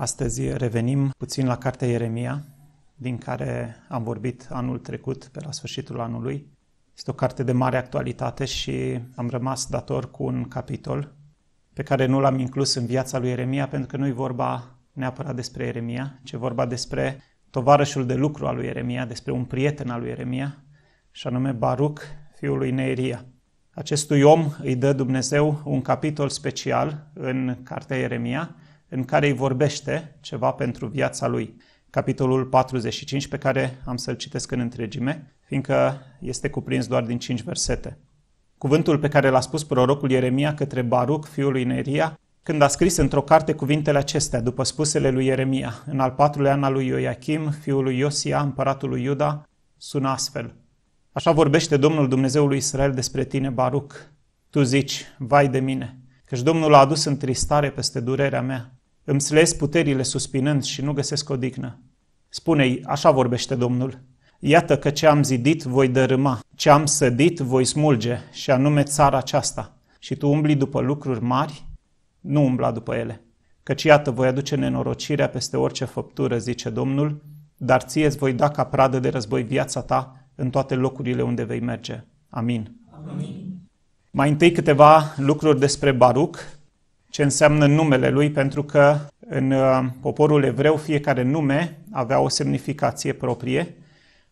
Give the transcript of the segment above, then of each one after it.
Astăzi revenim puțin la cartea Ieremia, din care am vorbit anul trecut, pe la sfârșitul anului. Este o carte de mare actualitate și am rămas dator cu un capitol pe care nu l-am inclus în viața lui Ieremia, pentru că nu-i vorba neapărat despre Ieremia, ci vorba despre tovarășul de lucru al lui Ieremia, despre un prieten al lui Ieremia, și anume Baruc, fiul lui Neeria. Acestui om îi dă Dumnezeu un capitol special în cartea Ieremia, în care îi vorbește ceva pentru viața lui. Capitolul 45, pe care am să-l citesc în întregime, fiindcă este cuprins doar din 5 versete. Cuvântul pe care l-a spus prorocul Ieremia către Baruc, fiul lui Neria, când a scris într-o carte cuvintele acestea, după spusele lui Ieremia, în al patrulea an al lui Ioachim, fiul lui Iosia, împăratul lui Iuda, sună astfel. Așa vorbește Domnul Dumnezeului Israel despre tine, Baruc. Tu zici, vai de mine, căci Domnul a adus întristare peste durerea mea îmi slez puterile suspinând și nu găsesc odihnă. Spune-i, așa vorbește Domnul. Iată că ce am zidit voi dărâma, ce am sădit voi smulge, și anume țara aceasta. Și tu umbli după lucruri mari? Nu umbla după ele. Căci iată, voi aduce nenorocirea peste orice făptură, zice Domnul, dar ție îți voi da ca pradă de război viața ta în toate locurile unde vei merge. Amin. Amin. Mai întâi câteva lucruri despre Baruc, ce înseamnă numele lui, pentru că în uh, poporul evreu fiecare nume avea o semnificație proprie.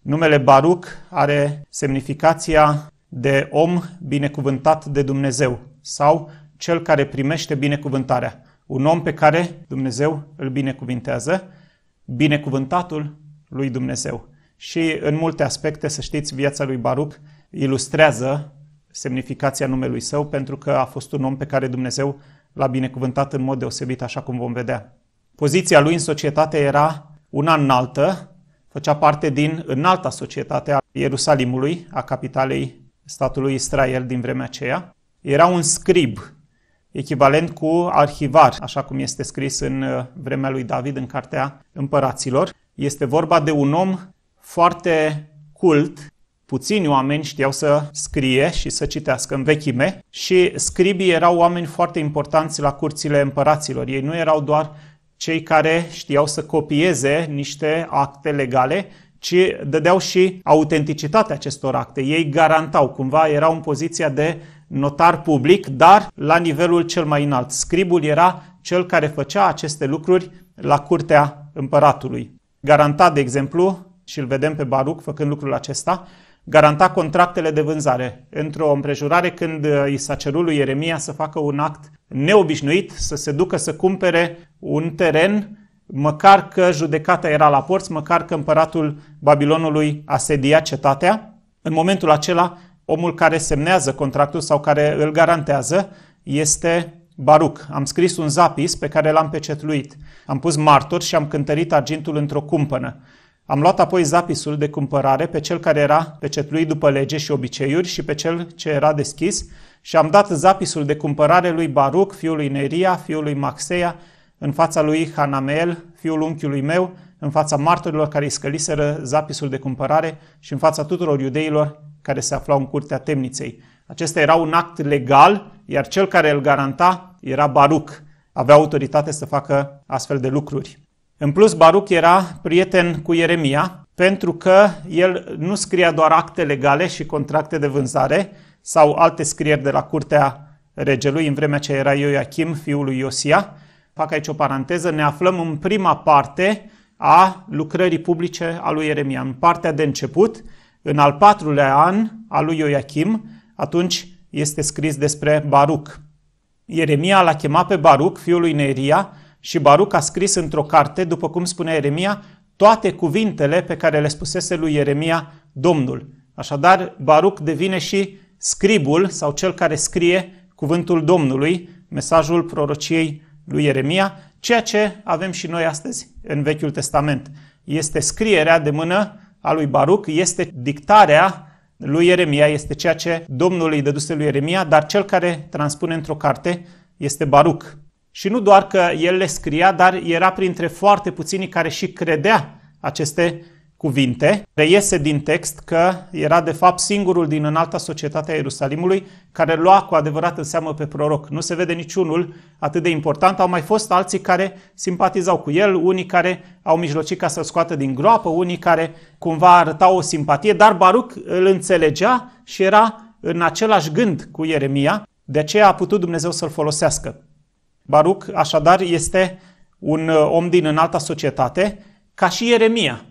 Numele Baruc are semnificația de om binecuvântat de Dumnezeu sau cel care primește binecuvântarea. Un om pe care Dumnezeu îl binecuvintează, binecuvântatul lui Dumnezeu. Și în multe aspecte, să știți, viața lui Baruc ilustrează semnificația numelui său pentru că a fost un om pe care Dumnezeu l-a binecuvântat în mod deosebit, așa cum vom vedea. Poziția lui în societate era una înaltă, făcea parte din înalta societate a Ierusalimului, a capitalei statului Israel din vremea aceea. Era un scrib, echivalent cu arhivar, așa cum este scris în uh, vremea lui David în Cartea Împăraților. Este vorba de un om foarte cult, Puțini oameni știau să scrie și să citească în vechime și scribii erau oameni foarte importanți la curțile împăraților. Ei nu erau doar cei care știau să copieze niște acte legale, ci dădeau și autenticitatea acestor acte. Ei garantau, cumva erau în poziția de notar public, dar la nivelul cel mai înalt. Scribul era cel care făcea aceste lucruri la curtea împăratului. Garanta, de exemplu, și îl vedem pe Baruc făcând lucrul acesta, garanta contractele de vânzare într-o împrejurare când uh, i s-a cerut lui Ieremia să facă un act neobișnuit, să se ducă să cumpere un teren, măcar că judecata era la porți, măcar că împăratul Babilonului asedia cetatea. În momentul acela, omul care semnează contractul sau care îl garantează este Baruc. Am scris un zapis pe care l-am pecetluit. Am pus martor și am cântărit argintul într-o cumpănă. Am luat apoi zapisul de cumpărare pe cel care era pecetluit după lege și obiceiuri și pe cel ce era deschis și am dat zapisul de cumpărare lui Baruc, fiul lui Neria, fiul lui Maxeia, în fața lui Hanameel, fiul unchiului meu, în fața martorilor care iscăliseră zapisul de cumpărare și în fața tuturor iudeilor care se aflau în curtea temniței. Acesta era un act legal, iar cel care îl garanta era Baruc. Avea autoritate să facă astfel de lucruri. În plus, Baruch era prieten cu Ieremia, pentru că el nu scria doar acte legale și contracte de vânzare sau alte scrieri de la curtea regelui în vremea ce era Ioachim, fiul lui Iosia. Fac aici o paranteză, ne aflăm în prima parte a lucrării publice a lui Ieremia, în partea de început, în al patrulea an al lui Ioachim, atunci este scris despre Baruc. Ieremia l-a chemat pe Baruc, fiul lui Neria, și Baruc a scris într-o carte, după cum spunea Ieremia, toate cuvintele pe care le spusese lui Ieremia Domnul. Așadar, Baruc devine și scribul sau cel care scrie cuvântul Domnului, mesajul prorociei lui Ieremia, ceea ce avem și noi astăzi în Vechiul Testament. Este scrierea de mână a lui Baruc, este dictarea lui Ieremia, este ceea ce Domnul îi dăduse lui Ieremia, dar cel care transpune într-o carte este Baruc. Și nu doar că el le scria, dar era printre foarte puținii care și credea aceste cuvinte. Reiese din text că era de fapt singurul din înalta societatea Ierusalimului care lua cu adevărat în seamă pe proroc. Nu se vede niciunul atât de important. Au mai fost alții care simpatizau cu el, unii care au mijlocit ca să-l scoată din groapă, unii care cumva arătau o simpatie, dar Baruc îl înțelegea și era în același gând cu Ieremia, de aceea a putut Dumnezeu să-l folosească. Baruc, așadar, este un uh, om din înalta societate, ca și Ieremia.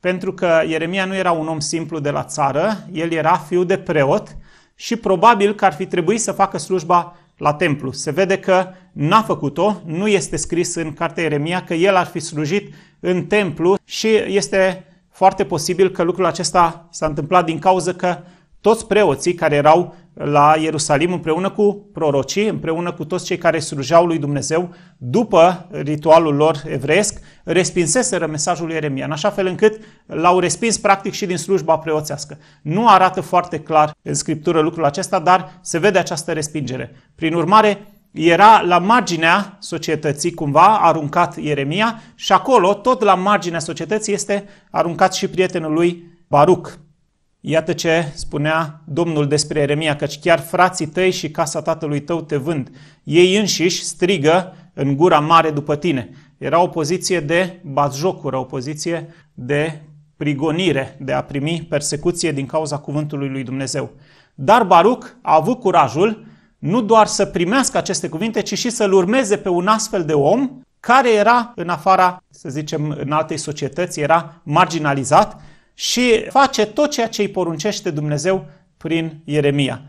Pentru că Ieremia nu era un om simplu de la țară, el era fiu de preot și probabil că ar fi trebuit să facă slujba la templu. Se vede că n-a făcut-o, nu este scris în cartea Ieremia că el ar fi slujit în templu și este foarte posibil că lucrul acesta s-a întâmplat din cauza că toți preoții care erau la Ierusalim împreună cu prorocii, împreună cu toți cei care slujeau lui Dumnezeu, după ritualul lor evresc, respinseseră mesajul lui Ieremia, în așa fel încât l-au respins practic și din slujba preoțească. Nu arată foarte clar în scriptură lucrul acesta, dar se vede această respingere. Prin urmare, era la marginea societății, cumva, aruncat Ieremia și acolo, tot la marginea societății, este aruncat și prietenul lui Baruc. Iată ce spunea Domnul despre Eremia, căci chiar frații tăi și casa tatălui tău te vând. Ei înșiși strigă în gura mare după tine. Era o poziție de batjocură, o poziție de prigonire, de a primi persecuție din cauza cuvântului lui Dumnezeu. Dar Baruc a avut curajul nu doar să primească aceste cuvinte, ci și să-l urmeze pe un astfel de om care era în afara, să zicem, în altei societăți, era marginalizat și face tot ceea ce îi poruncește Dumnezeu prin Ieremia.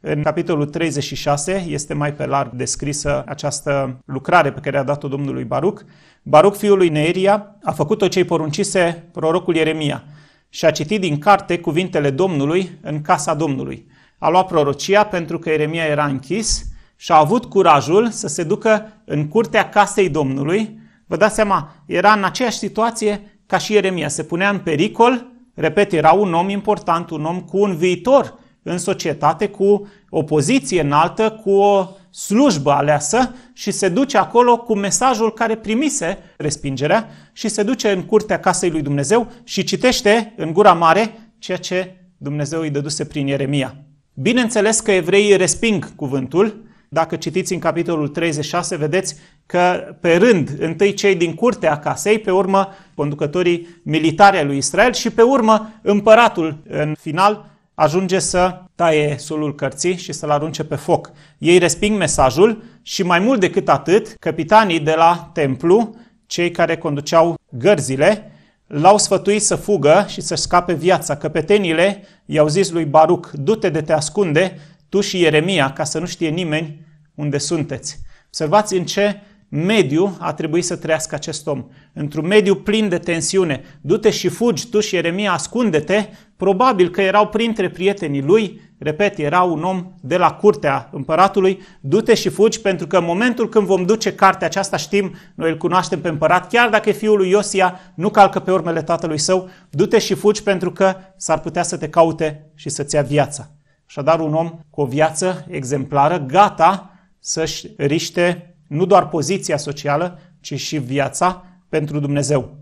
În capitolul 36 este mai pe larg descrisă această lucrare pe care a dat-o Domnului Baruc. Baruc, fiul lui Neeria, a făcut tot ce îi poruncise prorocul Ieremia și a citit din carte cuvintele Domnului în casa Domnului. A luat prorocia pentru că Ieremia era închis și a avut curajul să se ducă în curtea casei Domnului. Vă dați seama, era în aceeași situație ca și Ieremia, se punea în pericol, repet, era un om important, un om cu un viitor în societate, cu o poziție înaltă, cu o slujbă aleasă și se duce acolo cu mesajul care primise respingerea și se duce în curtea casei lui Dumnezeu și citește în gura mare ceea ce Dumnezeu îi dăduse prin Ieremia. Bineînțeles că evreii resping cuvântul, dacă citiți în capitolul 36, vedeți că pe rând, întâi cei din curtea casei, pe urmă conducătorii militari ai lui Israel și pe urmă împăratul în final ajunge să taie solul cărții și să-l arunce pe foc. Ei resping mesajul și mai mult decât atât, capitanii de la templu, cei care conduceau gărzile, l-au sfătuit să fugă și să scape viața. Căpetenile i-au zis lui Baruc, du-te de te ascunde, tu și Ieremia, ca să nu știe nimeni unde sunteți. Observați în ce mediu a trebuit să trăiască acest om. Într-un mediu plin de tensiune. Du-te și fugi, tu și Ieremia, ascunde-te. Probabil că erau printre prietenii lui, repet, era un om de la curtea împăratului, du-te și fugi, pentru că în momentul când vom duce cartea aceasta, știm, noi îl cunoaștem pe împărat, chiar dacă e fiul lui Iosia, nu calcă pe urmele tatălui său, du-te și fugi pentru că s-ar putea să te caute și să-ți ia viața. Așadar, un om cu o viață exemplară, gata să-și riște nu doar poziția socială, ci și viața pentru Dumnezeu.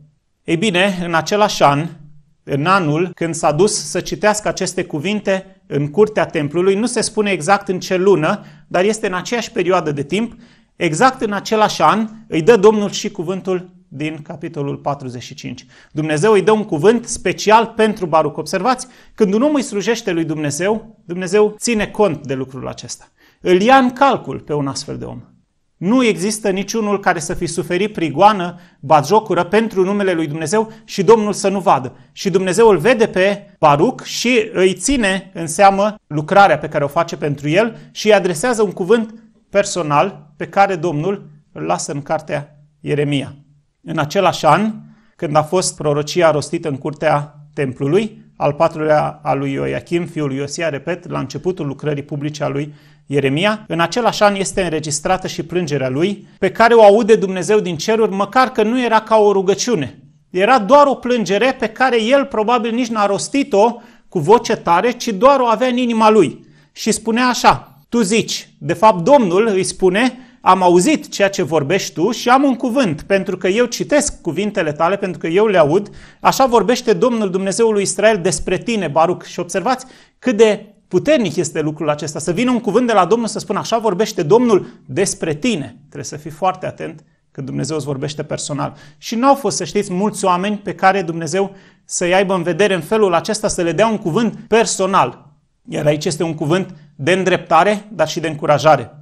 Ei bine, în același an, în anul când s-a dus să citească aceste cuvinte în curtea templului, nu se spune exact în ce lună, dar este în aceeași perioadă de timp, exact în același an îi dă Domnul și cuvântul din capitolul 45. Dumnezeu îi dă un cuvânt special pentru Baruc. Observați, când un om îi slujește lui Dumnezeu, Dumnezeu ține cont de lucrul acesta. Îl ia în calcul pe un astfel de om. Nu există niciunul care să fi suferit prigoană, bagiocură pentru numele lui Dumnezeu și Domnul să nu vadă. Și Dumnezeu îl vede pe Baruc și îi ține în seamă lucrarea pe care o face pentru el și îi adresează un cuvânt personal pe care Domnul îl lasă în cartea Ieremia. În același an, când a fost prorocia rostită în curtea templului, al patrulea al lui Ioachim, fiul lui Iosia, repet, la începutul lucrării publice a lui Ieremia, în același an este înregistrată și plângerea lui, pe care o aude Dumnezeu din ceruri, măcar că nu era ca o rugăciune. Era doar o plângere pe care el probabil nici n-a rostit-o cu voce tare, ci doar o avea în inima lui. Și spunea așa, tu zici, de fapt Domnul îi spune, am auzit ceea ce vorbești tu și am un cuvânt, pentru că eu citesc cuvintele tale, pentru că eu le aud. Așa vorbește Domnul Dumnezeului Israel despre tine, Baruc. Și observați cât de Puternic este lucrul acesta, să vină un cuvânt de la Domnul să spună așa vorbește Domnul despre tine. Trebuie să fii foarte atent când Dumnezeu îți vorbește personal. Și nu au fost, să știți, mulți oameni pe care Dumnezeu să-i aibă în vedere în felul acesta, să le dea un cuvânt personal. Iar aici este un cuvânt de îndreptare, dar și de încurajare.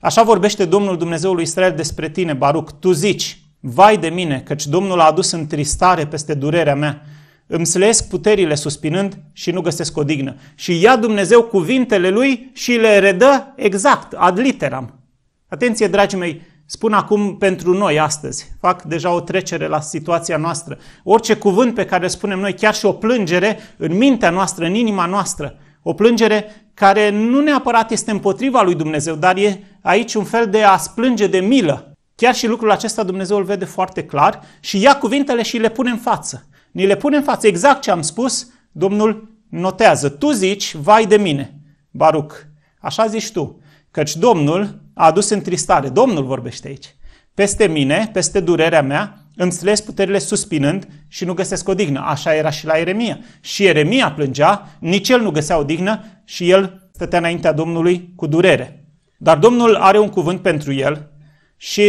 Așa vorbește Domnul Dumnezeului lui Israel despre tine, Baruc. Tu zici, vai de mine, căci Domnul a adus întristare peste durerea mea îmi slesc puterile suspinând și nu găsesc o dignă. Și ia Dumnezeu cuvintele lui și le redă exact, ad literam. Atenție, dragii mei, spun acum pentru noi astăzi, fac deja o trecere la situația noastră. Orice cuvânt pe care spunem noi, chiar și o plângere în mintea noastră, în inima noastră, o plângere care nu neapărat este împotriva lui Dumnezeu, dar e aici un fel de a splânge de milă. Chiar și lucrul acesta Dumnezeu îl vede foarte clar și ia cuvintele și le pune în față ni le pune în față. Exact ce am spus, Domnul notează. Tu zici, vai de mine, Baruc. Așa zici tu, căci Domnul a adus întristare. Domnul vorbește aici. Peste mine, peste durerea mea, îmi sles puterile suspinând și nu găsesc o dignă. Așa era și la Ieremia. Și Ieremia plângea, nici el nu găsea o dignă și el stătea înaintea Domnului cu durere. Dar Domnul are un cuvânt pentru el și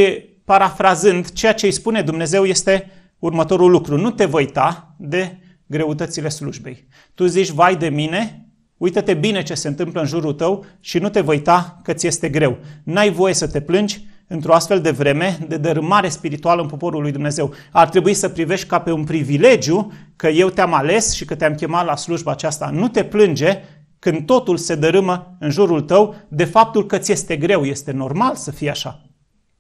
parafrazând, ceea ce îi spune Dumnezeu este următorul lucru, nu te voi ta de greutățile slujbei. Tu zici, vai de mine, uită-te bine ce se întâmplă în jurul tău și nu te voi ta că ți este greu. N-ai voie să te plângi într-o astfel de vreme de dărâmare spirituală în poporul lui Dumnezeu. Ar trebui să privești ca pe un privilegiu că eu te-am ales și că te-am chemat la slujba aceasta. Nu te plânge când totul se dărâmă în jurul tău de faptul că ți este greu. Este normal să fie așa.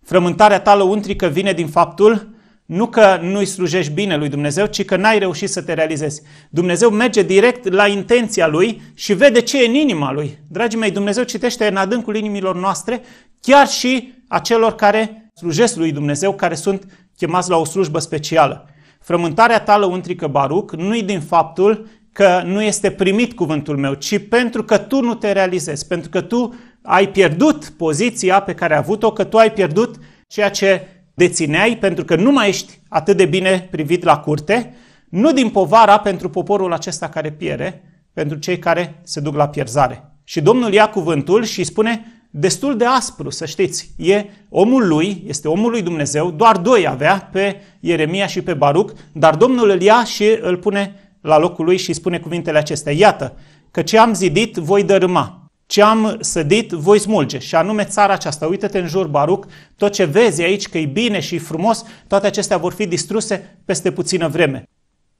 Frământarea ta lăuntrică vine din faptul nu că nu-i slujești bine lui Dumnezeu, ci că n-ai reușit să te realizezi. Dumnezeu merge direct la intenția lui și vede ce e în inima lui. Dragii mei, Dumnezeu citește în adâncul inimilor noastre chiar și a celor care slujesc lui Dumnezeu, care sunt chemați la o slujbă specială. Frământarea ta lăuntrică, Baruc, nu-i din faptul că nu este primit cuvântul meu, ci pentru că tu nu te realizezi, pentru că tu ai pierdut poziția pe care ai avut-o, că tu ai pierdut ceea ce dețineai pentru că nu mai ești atât de bine privit la curte, nu din povara pentru poporul acesta care piere, pentru cei care se duc la pierzare. Și Domnul ia cuvântul și spune destul de aspru, să știți. E omul lui, este omul lui Dumnezeu, doar doi avea pe Ieremia și pe Baruc, dar Domnul îl ia și îl pune la locul lui și spune cuvintele acestea. Iată, că ce am zidit voi dărâma ce am sădit voi smulge, și anume țara aceasta. Uită-te în jur, Baruc, tot ce vezi aici că e bine și frumos, toate acestea vor fi distruse peste puțină vreme.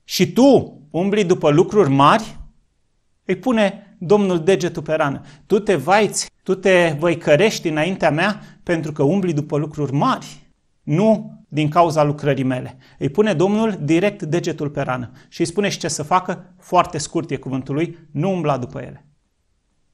Și tu umbli după lucruri mari? Îi pune Domnul degetul pe rană. Tu te vaiți, tu te văicărești înaintea mea pentru că umbli după lucruri mari, nu din cauza lucrării mele. Îi pune Domnul direct degetul pe rană și îi spune ce să facă, foarte scurt e cuvântul lui, nu umbla după ele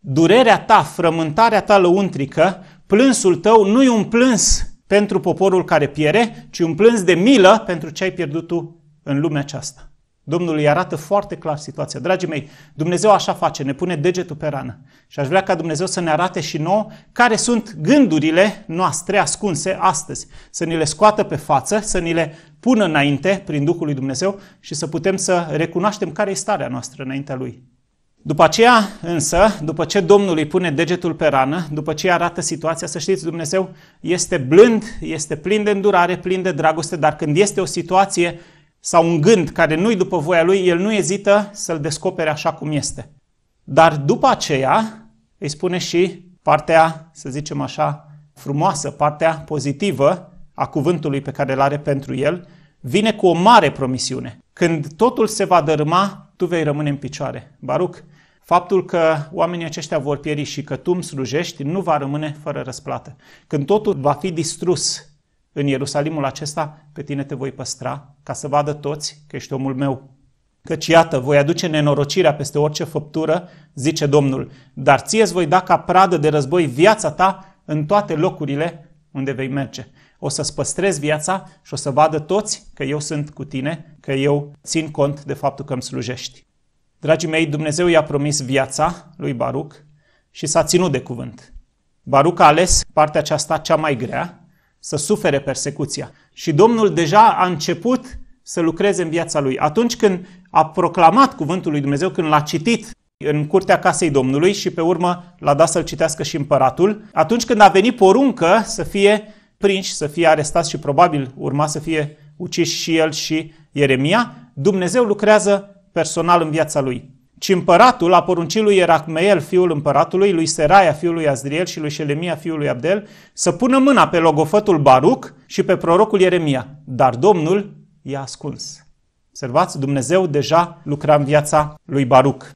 durerea ta, frământarea ta lăuntrică, plânsul tău nu e un plâns pentru poporul care piere, ci un plâns de milă pentru ce ai pierdut tu în lumea aceasta. Domnul îi arată foarte clar situația. Dragii mei, Dumnezeu așa face, ne pune degetul pe rană. Și aș vrea ca Dumnezeu să ne arate și nouă care sunt gândurile noastre ascunse astăzi. Să ni le scoată pe față, să ni le pună înainte prin Duhul lui Dumnezeu și să putem să recunoaștem care e starea noastră înaintea Lui. După aceea, însă, după ce Domnul îi pune degetul pe rană, după ce arată situația, să știți, Dumnezeu este blând, este plin de îndurare, plin de dragoste, dar când este o situație sau un gând care nu-i după voia lui, el nu ezită să-l descopere așa cum este. Dar după aceea, îi spune și partea, să zicem așa, frumoasă, partea pozitivă a cuvântului pe care îl are pentru el, vine cu o mare promisiune. Când totul se va dărâma, tu vei rămâne în picioare. Baruc, faptul că oamenii aceștia vor pieri și că tu îmi slujești nu va rămâne fără răsplată. Când totul va fi distrus în Ierusalimul acesta, pe tine te voi păstra ca să vadă toți că ești omul meu. Căci iată, voi aduce nenorocirea peste orice făptură, zice Domnul, dar ție îți voi da ca pradă de război viața ta în toate locurile unde vei merge. O să-ți păstrezi viața și o să vadă toți că eu sunt cu tine, că eu țin cont de faptul că îmi slujești. Dragii mei, Dumnezeu i-a promis viața lui Baruc și s-a ținut de cuvânt. Baruc a ales partea aceasta cea mai grea, să sufere persecuția. Și Domnul deja a început să lucreze în viața lui. Atunci când a proclamat cuvântul lui Dumnezeu, când l-a citit în curtea casei Domnului și pe urmă l-a dat să-l citească și împăratul, atunci când a venit poruncă să fie prinși, să fie arestați și probabil urma să fie uciși și el și Ieremia, Dumnezeu lucrează personal în viața lui. Ci împăratul a poruncit lui Erachmeel, fiul împăratului, lui Seraia, fiul lui Azriel și lui Șelemia, fiul lui Abdel, să pună mâna pe logofătul Baruc și pe prorocul Ieremia. Dar Domnul i-a ascuns. Observați, Dumnezeu deja lucra în viața lui Baruc.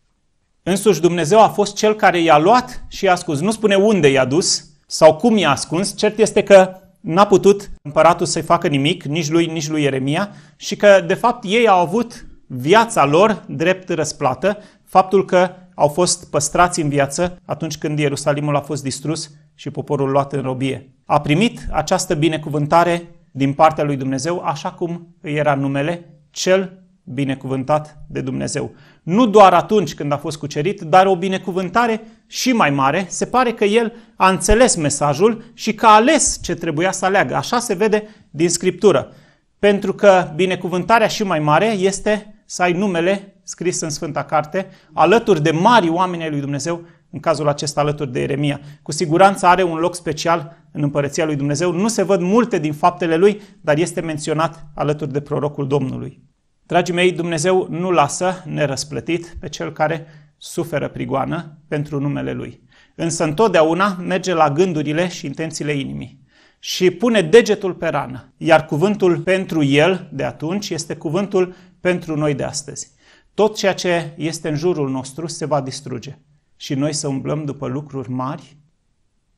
Însuși Dumnezeu a fost cel care i-a luat și i-a ascuns. Nu spune unde i-a dus sau cum i-a ascuns. Cert este că n-a putut împăratul să-i facă nimic, nici lui, nici lui Ieremia și că, de fapt, ei au avut viața lor drept răsplată, faptul că au fost păstrați în viață atunci când Ierusalimul a fost distrus și poporul luat în robie. A primit această binecuvântare din partea lui Dumnezeu, așa cum îi era numele, cel binecuvântat de Dumnezeu. Nu doar atunci când a fost cucerit, dar o binecuvântare și mai mare. Se pare că el a înțeles mesajul și că a ales ce trebuia să aleagă. Așa se vede din Scriptură. Pentru că binecuvântarea și mai mare este să ai numele scris în Sfânta Carte, alături de mari oameni ai lui Dumnezeu, în cazul acesta alături de Eremia. Cu siguranță are un loc special în împărăția lui Dumnezeu. Nu se văd multe din faptele lui, dar este menționat alături de prorocul Domnului. Dragii mei, Dumnezeu nu lasă nerăsplătit pe cel care suferă prigoană pentru numele Lui. Însă întotdeauna merge la gândurile și intențiile inimii și pune degetul pe rană. Iar cuvântul pentru el de atunci este cuvântul pentru noi de astăzi. Tot ceea ce este în jurul nostru se va distruge și noi să umblăm după lucruri mari?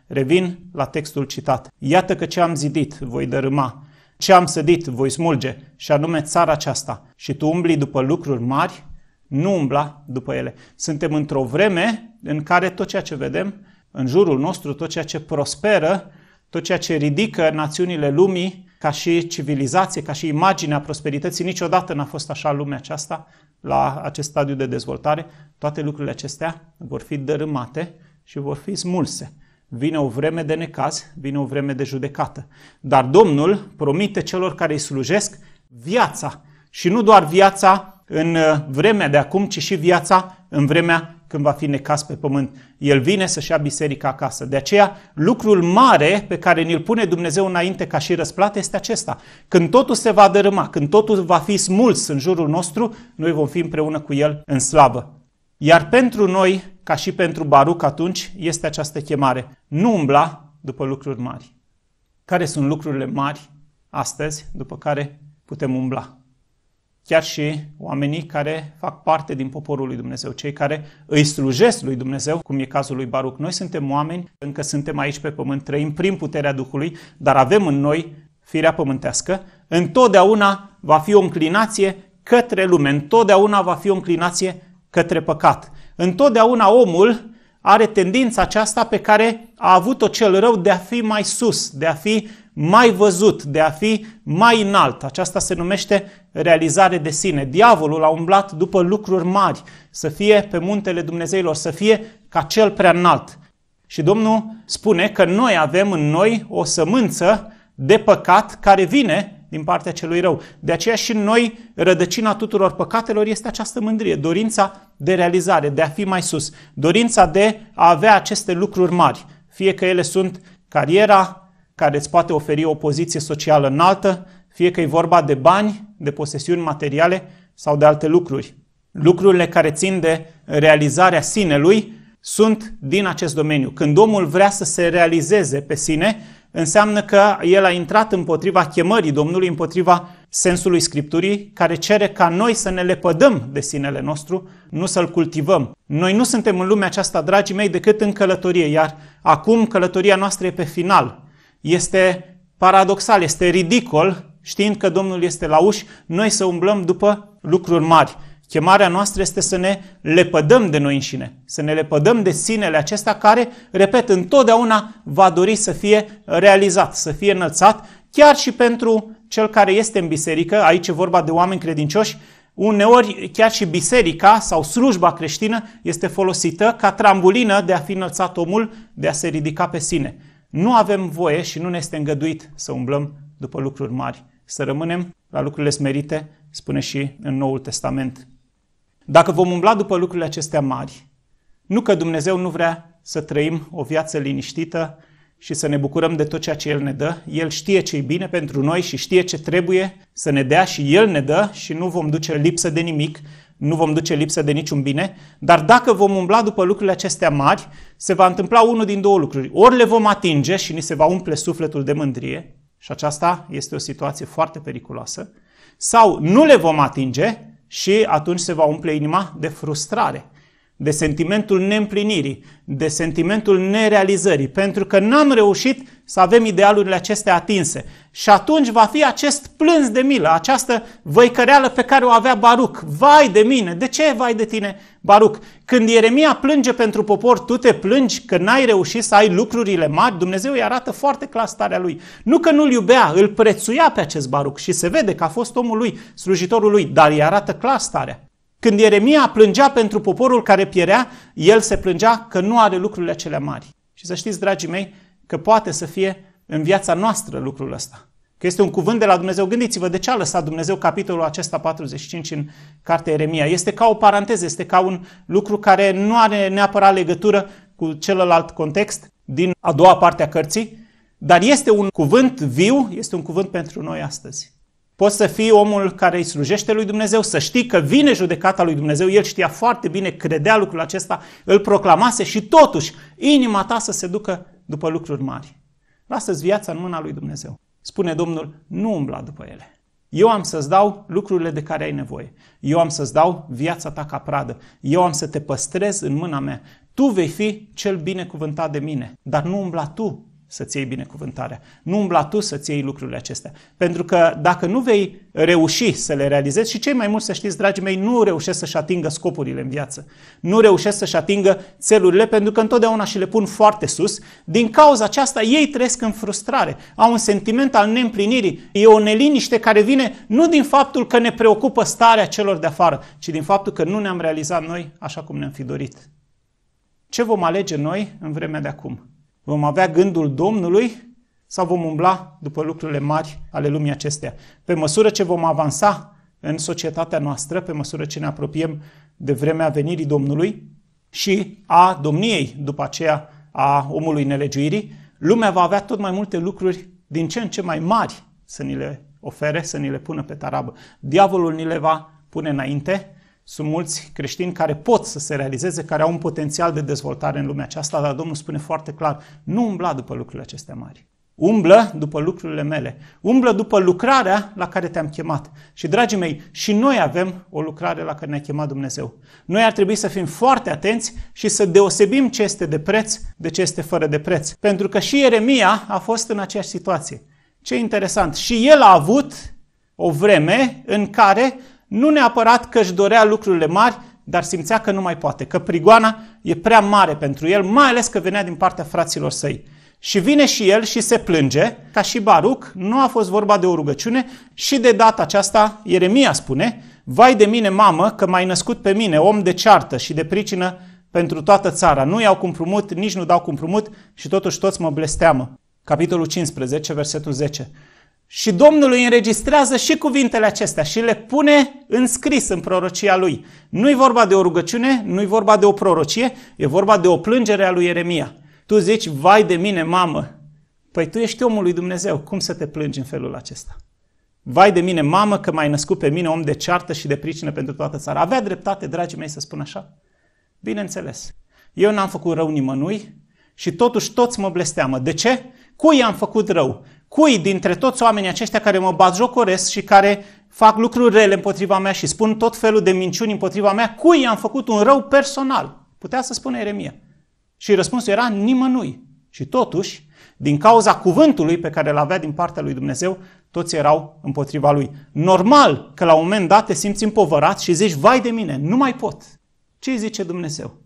Revin la textul citat. Iată că ce am zidit voi dărâma, ce am sădit voi smulge, și anume țara aceasta. Și tu umbli după lucruri mari, nu umbla după ele. Suntem într-o vreme în care tot ceea ce vedem în jurul nostru, tot ceea ce prosperă, tot ceea ce ridică națiunile lumii ca și civilizație, ca și imaginea prosperității, niciodată n-a fost așa lumea aceasta la acest stadiu de dezvoltare, toate lucrurile acestea vor fi dărâmate și vor fi smulse. Vine o vreme de necaz, vine o vreme de judecată. Dar Domnul promite celor care îi slujesc viața. Și nu doar viața în uh, vremea de acum, ci și viața în vremea când va fi necas pe pământ. El vine să-și ia biserica acasă. De aceea, lucrul mare pe care ni-l pune Dumnezeu înainte ca și răsplată este acesta. Când totul se va dărâma, când totul va fi smuls în jurul nostru, noi vom fi împreună cu El în slavă. Iar pentru noi, ca și pentru Baruc atunci, este această chemare. Nu umbla după lucruri mari. Care sunt lucrurile mari astăzi după care putem umbla? chiar și oamenii care fac parte din poporul lui Dumnezeu, cei care îi slujesc lui Dumnezeu, cum e cazul lui Baruc. Noi suntem oameni, încă suntem aici pe pământ, trăim prin puterea Duhului, dar avem în noi firea pământească. Întotdeauna va fi o înclinație către lume, întotdeauna va fi o înclinație către păcat. Întotdeauna omul are tendința aceasta pe care a avut-o cel rău de a fi mai sus, de a fi mai văzut, de a fi mai înalt. Aceasta se numește realizare de sine. Diavolul a umblat după lucruri mari, să fie pe muntele Dumnezeilor, să fie ca cel prea înalt. Și Domnul spune că noi avem în noi o sămânță de păcat care vine din partea celui rău. De aceea și în noi rădăcina tuturor păcatelor este această mândrie, dorința de realizare, de a fi mai sus, dorința de a avea aceste lucruri mari, fie că ele sunt cariera, care îți poate oferi o poziție socială înaltă, fie că e vorba de bani, de posesiuni materiale sau de alte lucruri. Lucrurile care țin de realizarea sinelui sunt din acest domeniu. Când omul vrea să se realizeze pe sine, înseamnă că el a intrat împotriva chemării Domnului, împotriva sensului Scripturii, care cere ca noi să ne lepădăm de sinele nostru, nu să-l cultivăm. Noi nu suntem în lumea aceasta, dragii mei, decât în călătorie, iar acum călătoria noastră e pe final este paradoxal, este ridicol, știind că Domnul este la uși, noi să umblăm după lucruri mari. Chemarea noastră este să ne lepădăm de noi înșine, să ne lepădăm de sinele acesta care, repet, întotdeauna va dori să fie realizat, să fie înălțat, chiar și pentru cel care este în biserică, aici e vorba de oameni credincioși, uneori chiar și biserica sau slujba creștină este folosită ca trambulină de a fi înălțat omul, de a se ridica pe sine. Nu avem voie și nu ne este îngăduit să umblăm după lucruri mari, să rămânem la lucrurile smerite, spune și în Noul Testament. Dacă vom umbla după lucrurile acestea mari, nu că Dumnezeu nu vrea să trăim o viață liniștită și să ne bucurăm de tot ceea ce El ne dă, El știe ce e bine pentru noi și știe ce trebuie să ne dea și El ne dă și nu vom duce lipsă de nimic, nu vom duce lipsă de niciun bine, dar dacă vom umbla după lucrurile acestea mari, se va întâmpla unul din două lucruri. Ori le vom atinge și ni se va umple sufletul de mândrie, și aceasta este o situație foarte periculoasă, sau nu le vom atinge și atunci se va umple inima de frustrare de sentimentul neîmplinirii, de sentimentul nerealizării, pentru că n-am reușit să avem idealurile acestea atinse. Și atunci va fi acest plâns de milă, această văicăreală pe care o avea Baruc. Vai de mine, de ce vai de tine, Baruc? Când Ieremia plânge pentru popor, tu te plângi că n-ai reușit să ai lucrurile mari, Dumnezeu îi arată foarte clar starea lui. Nu că nu-l iubea, îl prețuia pe acest Baruc și se vede că a fost omul lui, slujitorul lui, dar îi arată clar starea. Când Ieremia plângea pentru poporul care pierea, el se plângea că nu are lucrurile cele mari. Și să știți, dragii mei, că poate să fie în viața noastră lucrul ăsta. Că este un cuvânt de la Dumnezeu. Gândiți-vă de ce a lăsat Dumnezeu capitolul acesta 45 în cartea Ieremia. Este ca o paranteză, este ca un lucru care nu are neapărat legătură cu celălalt context din a doua parte a cărții, dar este un cuvânt viu, este un cuvânt pentru noi astăzi. Poți să fii omul care îi slujește lui Dumnezeu, să știi că vine judecata lui Dumnezeu, el știa foarte bine, credea lucrul acesta, îl proclamase și totuși inima ta să se ducă după lucruri mari. Lasă-ți viața în mâna lui Dumnezeu. Spune Domnul, nu umbla după ele. Eu am să-ți dau lucrurile de care ai nevoie. Eu am să-ți dau viața ta ca pradă. Eu am să te păstrez în mâna mea. Tu vei fi cel binecuvântat de mine, dar nu umbla tu să-ți iei binecuvântarea. Nu umbla tu să-ți iei lucrurile acestea. Pentru că dacă nu vei reuși să le realizezi, și cei mai mulți, să știți, dragii mei, nu reușesc să-și atingă scopurile în viață. Nu reușesc să-și atingă țelurile, pentru că întotdeauna și le pun foarte sus. Din cauza aceasta, ei trăiesc în frustrare. Au un sentiment al neîmplinirii. E o neliniște care vine nu din faptul că ne preocupă starea celor de afară, ci din faptul că nu ne-am realizat noi așa cum ne-am fi dorit. Ce vom alege noi în vremea de acum? Vom avea gândul Domnului sau vom umbla după lucrurile mari ale lumii acesteia? Pe măsură ce vom avansa în societatea noastră, pe măsură ce ne apropiem de vremea venirii Domnului și a domniei, după aceea a omului nelegiuirii, lumea va avea tot mai multe lucruri din ce în ce mai mari să ni le ofere, să ni le pună pe tarabă. Diavolul ni le va pune înainte, sunt mulți creștini care pot să se realizeze, care au un potențial de dezvoltare în lumea aceasta, dar Domnul spune foarte clar, nu umbla după lucrurile acestea mari. Umblă după lucrurile mele. Umblă după lucrarea la care te-am chemat. Și, dragii mei, și noi avem o lucrare la care ne-a chemat Dumnezeu. Noi ar trebui să fim foarte atenți și să deosebim ce este de preț de ce este fără de preț. Pentru că și Ieremia a fost în aceeași situație. Ce interesant! Și el a avut o vreme în care nu neapărat că își dorea lucrurile mari, dar simțea că nu mai poate, că prigoana e prea mare pentru el, mai ales că venea din partea fraților săi. Și vine și el și se plânge, ca și Baruc, nu a fost vorba de o rugăciune și de data aceasta Ieremia spune, Vai de mine, mamă, că m-ai născut pe mine, om de ceartă și de pricină pentru toată țara. Nu iau cumprumut, nici nu dau cumprumut și totuși toți mă blesteamă. Capitolul 15, versetul 10. Și Domnul îi înregistrează și cuvintele acestea și le pune în scris în prorocia lui. Nu-i vorba de o rugăciune, nu-i vorba de o prorocie, e vorba de o plângere a lui Ieremia. Tu zici, vai de mine, mamă! Păi tu ești omul lui Dumnezeu, cum să te plângi în felul acesta? Vai de mine, mamă, că m-ai născut pe mine om de ceartă și de pricină pentru toată țara. Avea dreptate, dragii mei, să spun așa? Bineînțeles. Eu n-am făcut rău nimănui și totuși toți mă blesteamă. De ce? Cui am făcut rău? Cui dintre toți oamenii aceștia care mă bat, jocoresc și care fac lucruri rele împotriva mea și spun tot felul de minciuni împotriva mea, cui am făcut un rău personal? Putea să spună Eremia. Și răspunsul era nimănui. Și totuși, din cauza cuvântului pe care îl avea din partea lui Dumnezeu, toți erau împotriva lui. Normal că la un moment dat te simți împovărat și zici, vai de mine, nu mai pot. Ce zice Dumnezeu?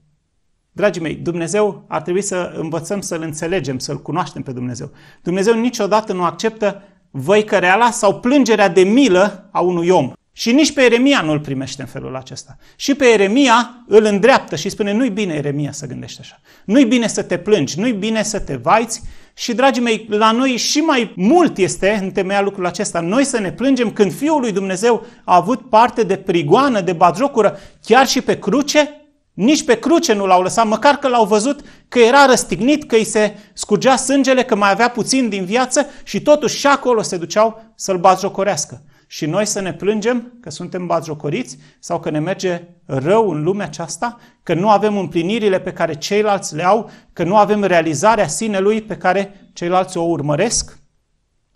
Dragii mei, Dumnezeu ar trebui să învățăm să-L înțelegem, să-L cunoaștem pe Dumnezeu. Dumnezeu niciodată nu acceptă văicăreala sau plângerea de milă a unui om. Și nici pe Eremia nu îl primește în felul acesta. Și pe Eremia îl îndreaptă și spune, nu-i bine, Eremia, să gândești așa. Nu-i bine să te plângi, nu-i bine să te vaiți. Și, dragii mei, la noi și mai mult este în temeia lucrul acesta. Noi să ne plângem când Fiul lui Dumnezeu a avut parte de prigoană, de bagiocură, chiar și pe cruce, nici pe cruce nu l-au lăsat, măcar că l-au văzut că era răstignit, că îi se scurgea sângele, că mai avea puțin din viață și totuși și acolo se duceau să-l batjocorească. Și noi să ne plângem că suntem batjocoriți sau că ne merge rău în lumea aceasta, că nu avem împlinirile pe care ceilalți le au, că nu avem realizarea sinelui pe care ceilalți o urmăresc?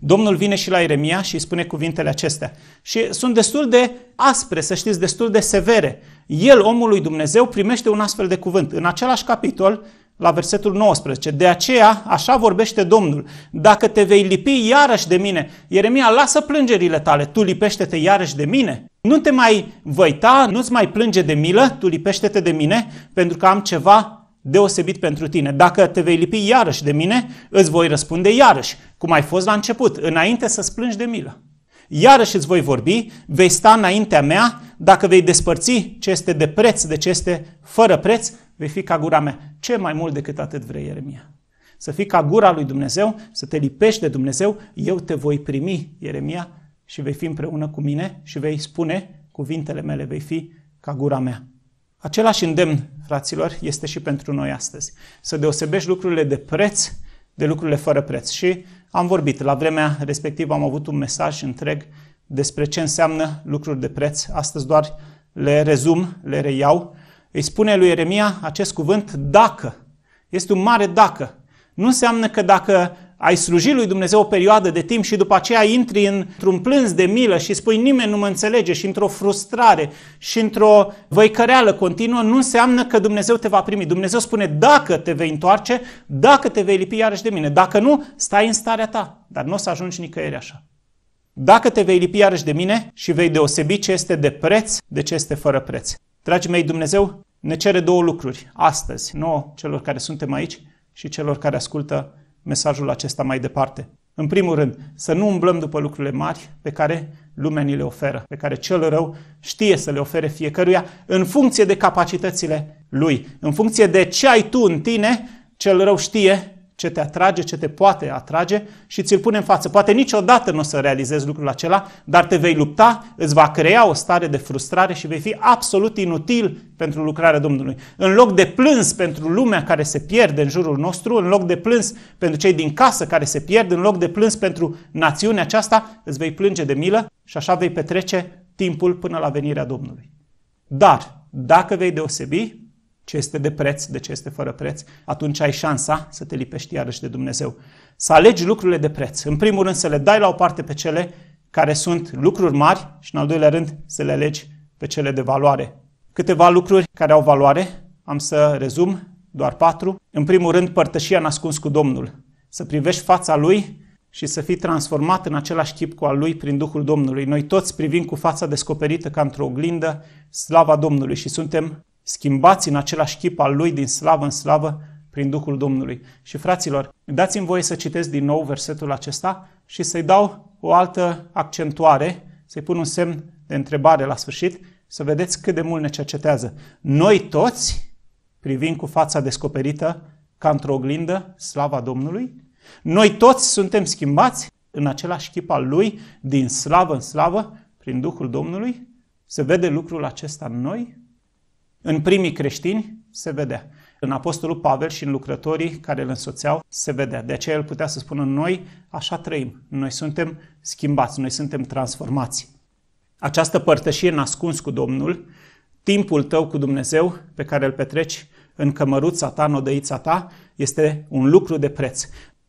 Domnul vine și la Ieremia și îi spune cuvintele acestea. Și sunt destul de aspre, să știți, destul de severe. El, omul lui Dumnezeu, primește un astfel de cuvânt. În același capitol, la versetul 19. De aceea, așa vorbește Domnul, dacă te vei lipi iarăși de mine, Ieremia, lasă plângerile tale, tu lipește-te iarăși de mine. Nu te mai văita, nu-ți mai plânge de milă, tu lipește-te de mine, pentru că am ceva deosebit pentru tine. Dacă te vei lipi iarăși de mine, îți voi răspunde iarăși, cum ai fost la început, înainte să-ți plângi de milă. Iarăși îți voi vorbi, vei sta înaintea mea, dacă vei despărți ce este de preț de ce este fără preț, vei fi ca gura mea. Ce mai mult decât atât vrei, Ieremia? Să fii ca gura lui Dumnezeu, să te lipești de Dumnezeu, eu te voi primi, Ieremia, și vei fi împreună cu mine și vei spune cuvintele mele, vei fi ca gura mea. Același îndemn, fraților, este și pentru noi astăzi. Să deosebești lucrurile de preț de lucrurile fără preț. Și am vorbit, la vremea respectivă am avut un mesaj întreg despre ce înseamnă lucruri de preț. Astăzi doar le rezum, le reiau. Îi spune lui Eremia acest cuvânt dacă. Este un mare dacă. Nu înseamnă că dacă ai sluji lui Dumnezeu o perioadă de timp și după aceea intri într-un plâns de milă și spui nimeni nu mă înțelege și într-o frustrare și într-o văicăreală continuă, nu înseamnă că Dumnezeu te va primi. Dumnezeu spune dacă te vei întoarce, dacă te vei lipi iarăși de mine. Dacă nu, stai în starea ta, dar nu o să ajungi nicăieri așa. Dacă te vei lipi iarăși de mine și vei deosebi ce este de preț de ce este fără preț. Dragii mei, Dumnezeu ne cere două lucruri astăzi, nouă celor care suntem aici și celor care ascultă mesajul acesta mai departe. În primul rând, să nu umblăm după lucrurile mari pe care lumea ni le oferă, pe care cel rău știe să le ofere fiecăruia în funcție de capacitățile lui. În funcție de ce ai tu în tine, cel rău știe ce te atrage, ce te poate atrage și ți-l pune în față. Poate niciodată nu o să realizezi lucrul acela, dar te vei lupta, îți va crea o stare de frustrare și vei fi absolut inutil pentru lucrarea Domnului. În loc de plâns pentru lumea care se pierde în jurul nostru, în loc de plâns pentru cei din casă care se pierd, în loc de plâns pentru națiunea aceasta, îți vei plânge de milă și așa vei petrece timpul până la venirea Domnului. Dar, dacă vei deosebi, ce este de preț, de ce este fără preț, atunci ai șansa să te lipești iarăși de Dumnezeu. Să alegi lucrurile de preț. În primul rând să le dai la o parte pe cele care sunt lucruri mari și în al doilea rând să le alegi pe cele de valoare. Câteva lucruri care au valoare, am să rezum, doar patru. În primul rând, părtășia nascuns cu Domnul. Să privești fața Lui și să fii transformat în același chip cu al Lui prin Duhul Domnului. Noi toți privim cu fața descoperită ca într-o oglindă slava Domnului și suntem schimbați în același chip al lui din slavă în slavă prin Duhul Domnului. Și fraților, dați-mi voie să citesc din nou versetul acesta și să-i dau o altă accentuare, să-i pun un semn de întrebare la sfârșit, să vedeți cât de mult ne cercetează. Noi toți privim cu fața descoperită ca într-o oglindă slava Domnului? Noi toți suntem schimbați în același chip al Lui, din slavă în slavă, prin Duhul Domnului? Se vede lucrul acesta în noi? În primii creștini se vedea. În Apostolul Pavel și în lucrătorii care îl însoțeau se vedea. De aceea el putea să spună, noi așa trăim, noi suntem schimbați, noi suntem transformați. Această părtășie nascuns cu Domnul, timpul tău cu Dumnezeu pe care îl petreci în cămăruța ta, în odăița ta, este un lucru de preț.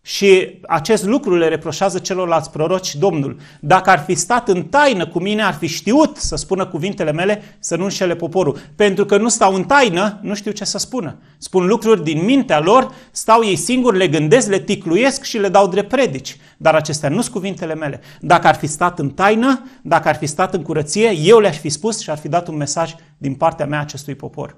Și acest lucru le reproșează celorlalți proroci Domnul. Dacă ar fi stat în taină cu mine, ar fi știut să spună cuvintele mele, să nu înșele poporul. Pentru că nu stau în taină, nu știu ce să spună. Spun lucruri din mintea lor, stau ei singuri, le gândesc, le ticluiesc și le dau drept predici. Dar acestea nu sunt cuvintele mele. Dacă ar fi stat în taină, dacă ar fi stat în curăție, eu le-aș fi spus și ar fi dat un mesaj din partea mea acestui popor.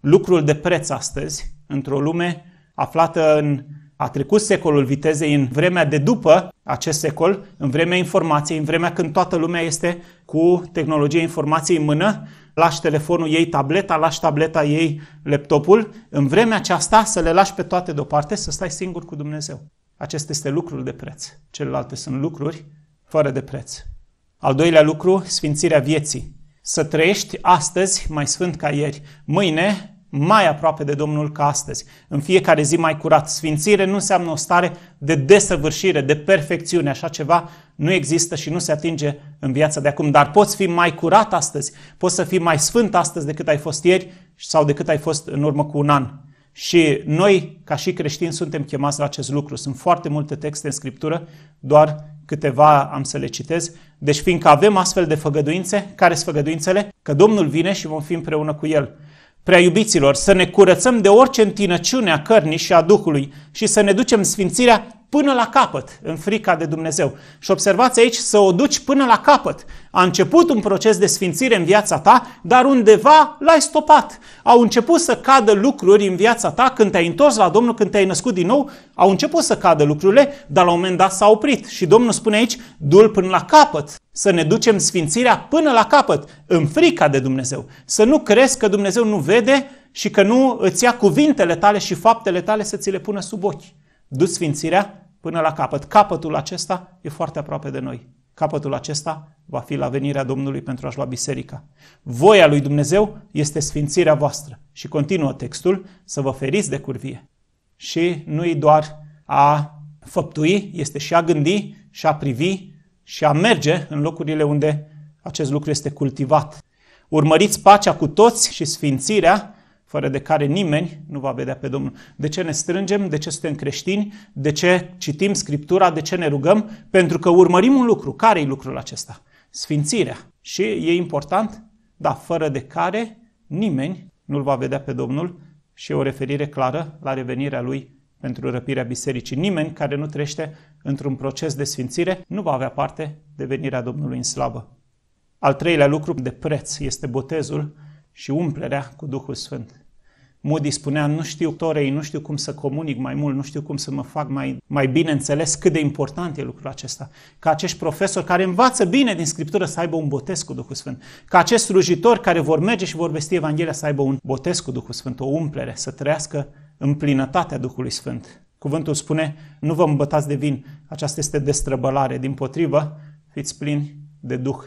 Lucrul de preț astăzi, într-o lume aflată în a trecut secolul vitezei în vremea de după acest secol, în vremea informației, în vremea când toată lumea este cu tehnologia informației în mână, lași telefonul ei, tableta, lași tableta ei, laptopul, în vremea aceasta să le lași pe toate deoparte, să stai singur cu Dumnezeu. Acest este lucrul de preț. Celelalte sunt lucruri fără de preț. Al doilea lucru, sfințirea vieții. Să trăiești astăzi mai sfânt ca ieri, mâine mai aproape de Domnul ca astăzi. În fiecare zi mai curat. Sfințire nu înseamnă o stare de desăvârșire, de perfecțiune. Așa ceva nu există și nu se atinge în viața de acum. Dar poți fi mai curat astăzi, poți să fii mai sfânt astăzi decât ai fost ieri sau decât ai fost în urmă cu un an. Și noi, ca și creștini, suntem chemați la acest lucru. Sunt foarte multe texte în Scriptură, doar câteva am să le citez. Deci, fiindcă avem astfel de făgăduințe, care sunt făgăduințele? Că Domnul vine și vom fi împreună cu El. Prea iubiților, să ne curățăm de orice întinăciune a cărnii și a Duhului și să ne ducem sfințirea până la capăt în frica de Dumnezeu. Și observați aici să o duci până la capăt. A început un proces de sfințire în viața ta, dar undeva l-ai stopat. Au început să cadă lucruri în viața ta când te-ai întors la Domnul, când te-ai născut din nou, au început să cadă lucrurile, dar la un moment dat s-a oprit. Și Domnul spune aici, du până la capăt. Să ne ducem sfințirea până la capăt, în frica de Dumnezeu. Să nu crezi că Dumnezeu nu vede și că nu îți ia cuvintele tale și faptele tale să ți le pună sub ochi. Du sfințirea până la capăt. Capătul acesta e foarte aproape de noi. Capătul acesta va fi la venirea Domnului pentru a-și lua biserica. Voia lui Dumnezeu este sfințirea voastră. Și continuă textul, să vă feriți de curvie. Și nu-i doar a făptui, este și a gândi, și a privi, și a merge în locurile unde acest lucru este cultivat. Urmăriți pacea cu toți și sfințirea, fără de care nimeni nu va vedea pe Domnul. De ce ne strângem? De ce suntem creștini? De ce citim Scriptura? De ce ne rugăm? Pentru că urmărim un lucru. Care e lucrul acesta? Sfințirea. Și e important? Da, fără de care nimeni nu-L va vedea pe Domnul și e o referire clară la revenirea Lui pentru răpirea bisericii. Nimeni care nu trește într-un proces de sfințire nu va avea parte de venirea Domnului în slabă. Al treilea lucru de preț este botezul și umplerea cu Duhul Sfânt. Moody spunea, nu știu torei, nu știu cum să comunic mai mult, nu știu cum să mă fac mai, mai bine înțeles cât de important e lucrul acesta. Ca acești profesori care învață bine din Scriptură să aibă un botez cu Duhul Sfânt. Ca acești slujitori care vor merge și vor vesti Evanghelia să aibă un botez cu Duhul Sfânt, o umplere, să trăiască în plinătatea Duhului Sfânt. Cuvântul spune, nu vă îmbătați de vin, aceasta este destrăbălare, din potrivă, fiți plini de Duh.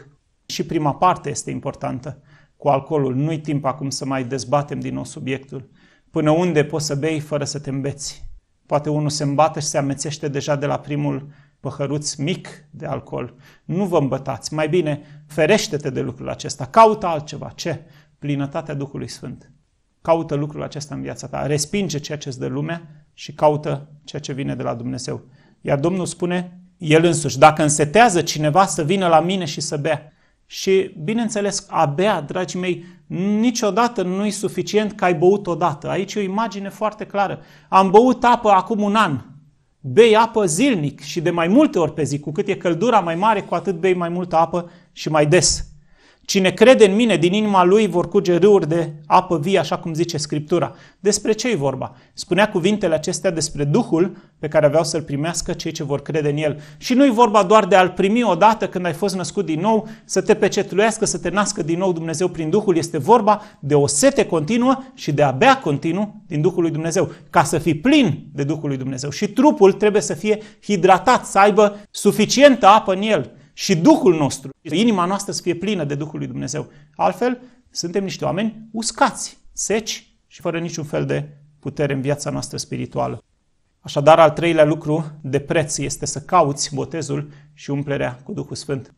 Și prima parte este importantă cu alcoolul. Nu-i timp acum să mai dezbatem din nou subiectul. Până unde poți să bei fără să te îmbeți? Poate unul se îmbată și se amețește deja de la primul păhăruț mic de alcool. Nu vă îmbătați. Mai bine, ferește-te de lucrul acesta. Caută altceva. Ce? Plinătatea Duhului Sfânt. Caută lucrul acesta în viața ta. Respinge ceea ce-ți dă lumea și caută ceea ce vine de la Dumnezeu. Iar Domnul spune, El însuși, dacă însetează cineva să vină la mine și să bea, și, bineînțeles, abia, dragii mei, niciodată nu e suficient că ai băut odată. Aici e o imagine foarte clară. Am băut apă acum un an. Bei apă zilnic și de mai multe ori pe zi. Cu cât e căldura mai mare, cu atât bei mai multă apă și mai des. Cine crede în mine, din inima lui vor curge râuri de apă vie, așa cum zice Scriptura. Despre ce i vorba? Spunea cuvintele acestea despre Duhul pe care aveau să-l primească cei ce vor crede în el. Și nu i vorba doar de a-l primi odată când ai fost născut din nou, să te pecetluiască, să te nască din nou Dumnezeu prin Duhul. Este vorba de o sete continuă și de bea continuu din Duhul lui Dumnezeu, ca să fii plin de Duhul lui Dumnezeu. Și trupul trebuie să fie hidratat, să aibă suficientă apă în el și Duhul nostru, inima noastră să fie plină de Duhul lui Dumnezeu. Altfel, suntem niște oameni uscați, seci și fără niciun fel de putere în viața noastră spirituală. Așadar, al treilea lucru de preț este să cauți botezul și umplerea cu Duhul Sfânt.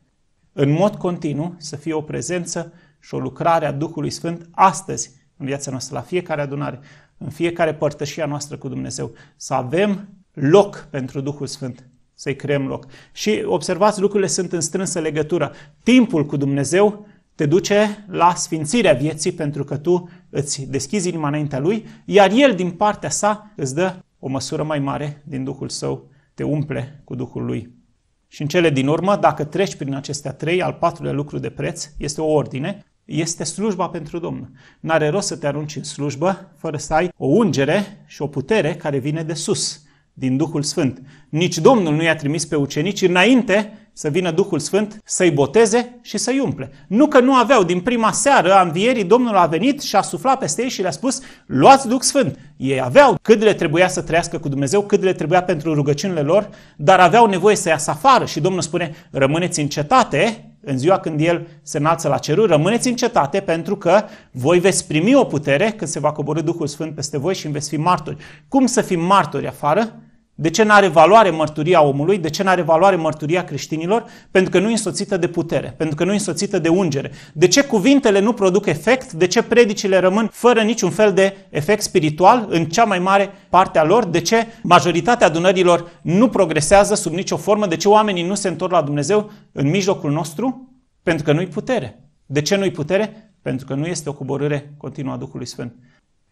În mod continuu să fie o prezență și o lucrare a Duhului Sfânt astăzi în viața noastră, la fiecare adunare, în fiecare părtășia noastră cu Dumnezeu. Să avem loc pentru Duhul Sfânt să-i creăm loc. Și observați, lucrurile sunt în strânsă legătură. Timpul cu Dumnezeu te duce la sfințirea vieții pentru că tu îți deschizi inima înaintea Lui, iar El din partea sa îți dă o măsură mai mare din Duhul Său, te umple cu Duhul Lui. Și în cele din urmă, dacă treci prin acestea trei, al patrulea lucru de preț este o ordine, este slujba pentru Domnul. N-are rost să te arunci în slujbă fără să ai o ungere și o putere care vine de sus din Duhul Sfânt. Nici Domnul nu i-a trimis pe ucenici înainte să vină Duhul Sfânt să-i boteze și să-i umple. Nu că nu aveau, din prima seară a învierii Domnul a venit și a suflat peste ei și le-a spus, luați Duh Sfânt. Ei aveau cât le trebuia să trăiască cu Dumnezeu, cât le trebuia pentru rugăciunile lor, dar aveau nevoie să iasă afară și Domnul spune, rămâneți în cetate în ziua când El se înalță la cerul, rămâneți în cetate pentru că voi veți primi o putere când se va coborâ Duhul Sfânt peste voi și veți fi martori. Cum să fim martori afară? De ce nu are valoare mărturia omului? De ce nu are valoare mărturia creștinilor? Pentru că nu e însoțită de putere, pentru că nu e însoțită de ungere. De ce cuvintele nu produc efect? De ce predicile rămân fără niciun fel de efect spiritual în cea mai mare parte a lor? De ce majoritatea adunărilor nu progresează sub nicio formă? De ce oamenii nu se întorc la Dumnezeu în mijlocul nostru? Pentru că nu-i putere. De ce nu-i putere? Pentru că nu este o coborâre continuă a Duhului Sfânt.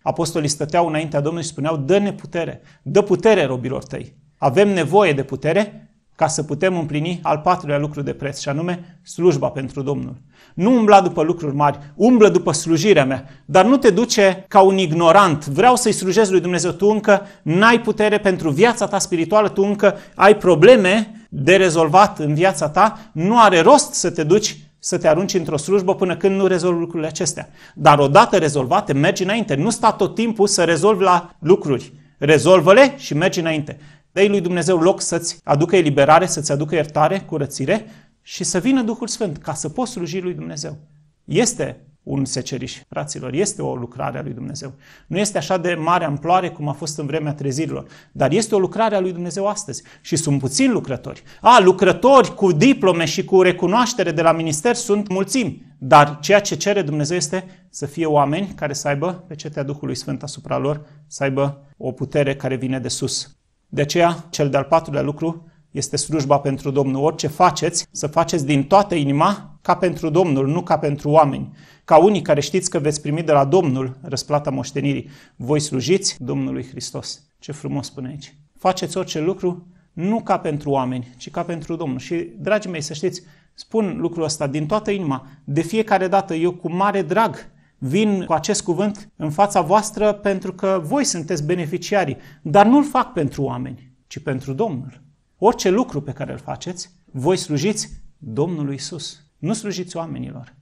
Apostolii stăteau înaintea Domnului și spuneau, dă-ne putere, dă putere robilor tăi. Avem nevoie de putere ca să putem împlini al patrulea lucru de preț, și anume slujba pentru Domnul. Nu umbla după lucruri mari, umblă după slujirea mea, dar nu te duce ca un ignorant. Vreau să-i slujesc lui Dumnezeu, tu încă n-ai putere pentru viața ta spirituală, tu încă ai probleme de rezolvat în viața ta, nu are rost să te duci să te arunci într-o slujbă până când nu rezolvi lucrurile acestea. Dar odată rezolvate, mergi înainte. Nu sta tot timpul să rezolvi la lucruri. Rezolvă-le și mergi înainte. dă lui Dumnezeu loc să-ți aducă eliberare, să-ți aducă iertare, curățire și să vină Duhul Sfânt ca să poți sluji lui Dumnezeu. Este un seceriș. Fraților, este o lucrare a lui Dumnezeu. Nu este așa de mare amploare cum a fost în vremea trezirilor, dar este o lucrare a lui Dumnezeu astăzi și sunt puțini lucrători. A, lucrători cu diplome și cu recunoaștere de la minister sunt mulțimi, dar ceea ce cere Dumnezeu este să fie oameni care să aibă pe cetea Duhului Sfânt asupra lor, să aibă o putere care vine de sus. De aceea, cel de-al patrulea lucru este slujba pentru Domnul. Orice faceți, să faceți din toată inima ca pentru Domnul, nu ca pentru oameni. Ca unii care știți că veți primi de la Domnul răsplata moștenirii, voi slujiți Domnului Hristos. Ce frumos spune aici. Faceți orice lucru nu ca pentru oameni, ci ca pentru Domnul. Și, dragii mei, să știți, spun lucrul ăsta din toată inima. De fiecare dată eu cu mare drag vin cu acest cuvânt în fața voastră pentru că voi sunteți beneficiari, dar nu-l fac pentru oameni, ci pentru Domnul. Orice lucru pe care îl faceți, voi slujiți Domnului Isus. Nu slujiți oamenilor.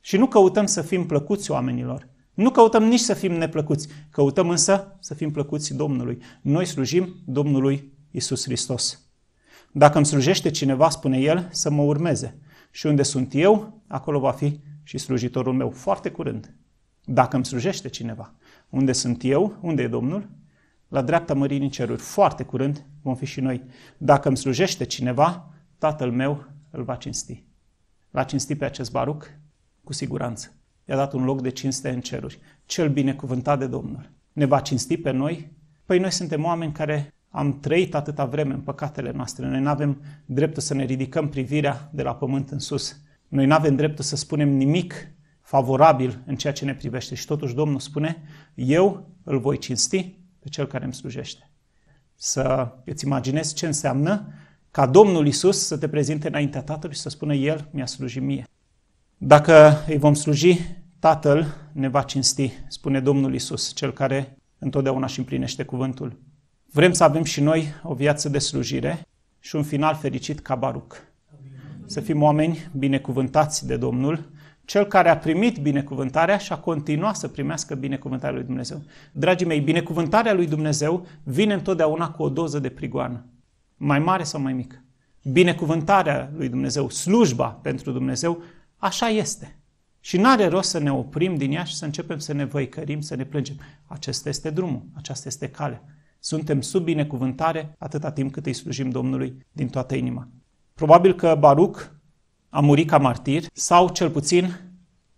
Și nu căutăm să fim plăcuți oamenilor. Nu căutăm nici să fim neplăcuți. Căutăm însă să fim plăcuți Domnului. Noi slujim Domnului Isus Hristos. Dacă îmi slujește cineva, spune el, să mă urmeze. Și unde sunt eu, acolo va fi și slujitorul meu. Foarte curând. Dacă îmi slujește cineva. Unde sunt eu, unde e Domnul? La dreapta mărinii ceruri. Foarte curând vom fi și noi. Dacă îmi slujește cineva, Tatăl meu îl va cinsti. L-a cinstit pe acest baruc? Cu siguranță. I-a dat un loc de cinste în ceruri. Cel binecuvântat de Domnul. Ne va cinsti pe noi? Păi noi suntem oameni care am trăit atâta vreme în păcatele noastre. Noi nu avem dreptul să ne ridicăm privirea de la pământ în sus. Noi nu avem dreptul să spunem nimic favorabil în ceea ce ne privește. Și totuși Domnul spune, eu îl voi cinsti pe cel care îmi slujește. Să îți imaginezi ce înseamnă ca Domnul Isus să te prezinte înaintea Tatălui și să spună El mi-a slujit mie. Dacă îi vom sluji, Tatăl ne va cinsti, spune Domnul Isus, cel care întotdeauna și împlinește cuvântul. Vrem să avem și noi o viață de slujire și un final fericit ca Baruc. Să fim oameni binecuvântați de Domnul, cel care a primit binecuvântarea și a continuat să primească binecuvântarea lui Dumnezeu. Dragii mei, binecuvântarea lui Dumnezeu vine întotdeauna cu o doză de prigoană mai mare sau mai mică, binecuvântarea lui Dumnezeu, slujba pentru Dumnezeu, așa este. Și nu are rost să ne oprim din ea și să începem să ne văicărim, să ne plângem. Acesta este drumul, aceasta este calea. Suntem sub binecuvântare atâta timp cât îi slujim Domnului din toată inima. Probabil că Baruc a murit ca martir sau cel puțin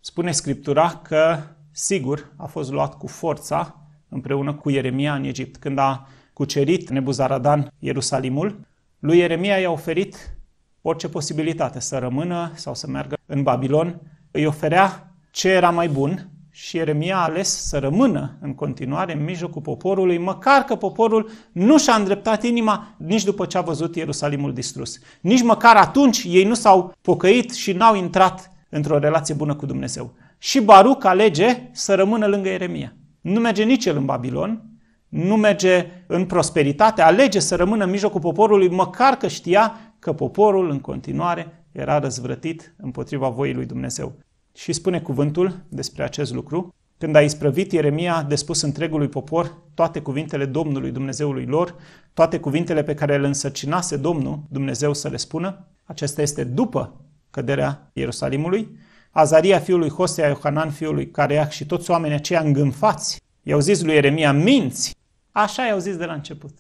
spune Scriptura că sigur a fost luat cu forța împreună cu Ieremia în Egipt. Când a cucerit Nebuzaradan Ierusalimul, lui Ieremia i-a oferit orice posibilitate să rămână sau să meargă în Babilon. Îi oferea ce era mai bun și Ieremia a ales să rămână în continuare în mijlocul poporului, măcar că poporul nu și-a îndreptat inima nici după ce a văzut Ierusalimul distrus. Nici măcar atunci ei nu s-au pocăit și n-au intrat într-o relație bună cu Dumnezeu. Și Baruc alege să rămână lângă Ieremia. Nu merge nici el în Babilon, nu merge în prosperitate, alege să rămână în mijlocul poporului, măcar că știa că poporul în continuare era răzvrătit împotriva voii lui Dumnezeu. Și spune cuvântul despre acest lucru, când a isprăvit Ieremia de spus întregului popor toate cuvintele Domnului Dumnezeului lor, toate cuvintele pe care le însărcinase Domnul Dumnezeu să le spună, acesta este după căderea Ierusalimului, Azaria fiului Hosea, Iohanan fiului Careac și toți oamenii aceia îngânfați I-au zis lui Ieremia, minți! Așa i-au zis de la început.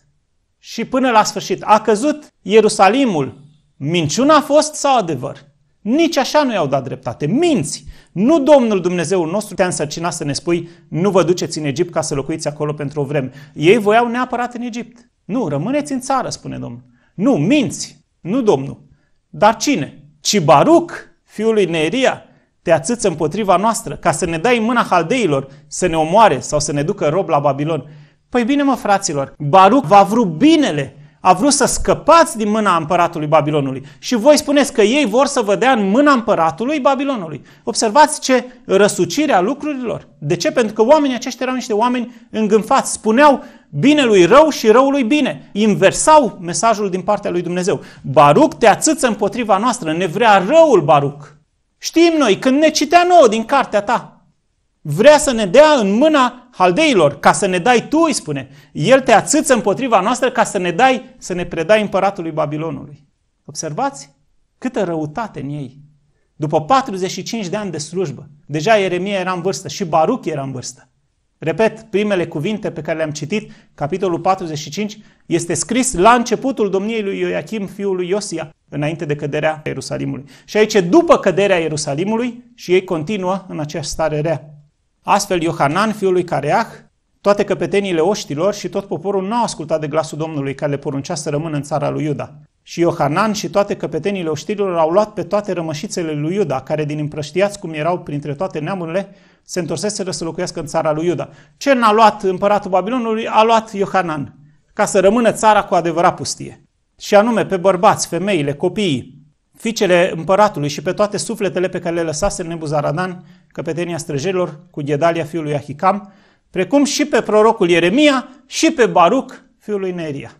Și până la sfârșit, a căzut Ierusalimul. Minciuna a fost sau adevăr? Nici așa nu i-au dat dreptate. Minți! Nu Domnul Dumnezeul nostru te-a însărcinat să ne spui nu vă duceți în Egipt ca să locuiți acolo pentru o vreme. Ei voiau neapărat în Egipt. Nu, rămâneți în țară, spune Domnul. Nu, minți! Nu Domnul. Dar cine? Cibaruc, fiul lui Neria, te ațâță împotriva noastră, ca să ne dai mâna haldeilor, să ne omoare sau să ne ducă rob la Babilon. Păi bine mă, fraților, Baruc va a vrut binele, a vrut să scăpați din mâna împăratului Babilonului. Și voi spuneți că ei vor să vă dea în mâna împăratului Babilonului. Observați ce răsucire a lucrurilor. De ce? Pentru că oamenii aceștia erau niște oameni îngânfați. Spuneau lui rău și răului bine. Inversau mesajul din partea lui Dumnezeu. Baruc te ațâță împotriva noastră, ne vrea răul Baruc. Știm noi, când ne citea nouă din cartea ta, vrea să ne dea în mâna haldeilor, ca să ne dai tu, îi spune. El te atâță împotriva noastră ca să ne dai, să ne predai împăratului Babilonului. Observați câtă răutate în ei. După 45 de ani de slujbă, deja Ieremia era în vârstă și Baruch era în vârstă. Repet, primele cuvinte pe care le-am citit, capitolul 45, este scris la începutul domniei lui Ioachim, fiul lui Iosia, înainte de căderea Ierusalimului. Și aici, după căderea Ierusalimului, și ei continuă în această stare rea. Astfel, Iohanan, fiul lui Careah, toate căpeteniile oștilor și tot poporul n-au ascultat de glasul Domnului care le poruncea să rămână în țara lui Iuda și Iohanan și toate căpetenile oștirilor au luat pe toate rămășițele lui Iuda, care din împrăștiați cum erau printre toate neamurile, se întorseseră să locuiască în țara lui Iuda. Ce n-a luat împăratul Babilonului? A luat Iohanan, ca să rămână țara cu adevărat pustie. Și anume pe bărbați, femeile, copiii, fiicele împăratului și pe toate sufletele pe care le lăsase Nebuzaradan, căpetenia străjelor, cu Ghedalia, fiului Ahicam, precum și pe prorocul Ieremia și pe Baruc, fiul lui Neria.